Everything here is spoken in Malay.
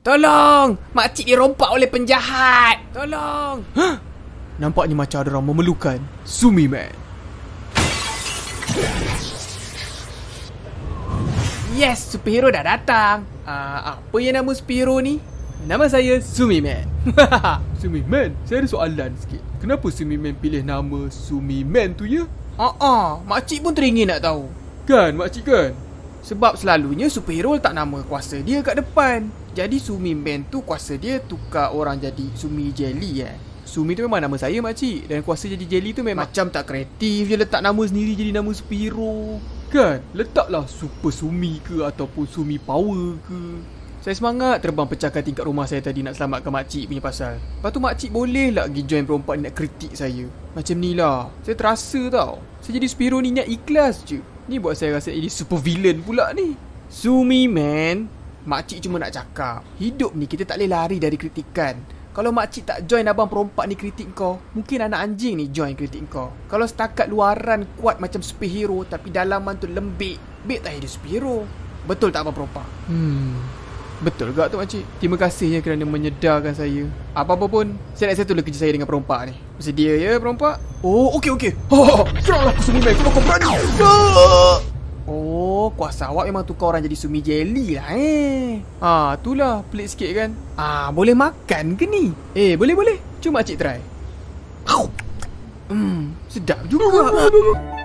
Tolong! Makcik dirompak oleh penjahat! Tolong! Huh? Nampaknya macam ada orang memelukan. Sumi Man. Yes, superhero dah datang. Uh, apa yang nama superhero ni? Nama saya Sumi Man. Sumi Man, saya ada soalan sikit. Kenapa Sumi Man pilih nama Sumi Man tu ya? Ah, uh-uh, ah. makcik pun teringin nak tahu. Kan, makcik kan? Sebab selalunya superhero tak nama kuasa dia kat depan. Jadi Sumi Man tu kuasa dia tukar orang jadi Sumi Jelly eh. Sumi tu memang nama saya makcik Dan kuasa jadi jelly tu memang Macam tak kreatif je letak nama sendiri jadi nama superhero Kan? Letaklah Super Sumi ke ataupun Sumi Power ke Saya semangat terbang pecahkan tingkat rumah saya tadi nak selamatkan makcik punya pasal Lepas tu makcik boleh lah pergi join perompak nak kritik saya Macam ni lah Saya terasa tau Saya jadi superhero ni niat ikhlas je Ni buat saya rasa ini super villain pula ni. Sumi man, makcik cuma nak cakap. Hidup ni kita tak boleh lari dari kritikan. Kalau makcik tak join abang perompak ni kritik kau, mungkin anak anjing ni join kritik kau. Kalau setakat luaran kuat macam superhero tapi dalaman tu lembik, baik tak hidup superhero. Betul tak abang perompak? Hmm, Betul gak tu makcik? Terima kasihnya kerana menyedarkan saya. Apa-apa pun, saya nak settle kerja saya dengan perompak ni. dia ya perompak? Oh, okey okey. Ha, ha, ha. teruklah aku sumi kalau kau berani. Ha, oh, kuasa awak memang tukar orang jadi sumi jelly lah eh. Ha, itulah pelik sikit kan. Ah, boleh makan ke ni? Eh, boleh boleh. Cuma cik try. Hmm, sedap juga.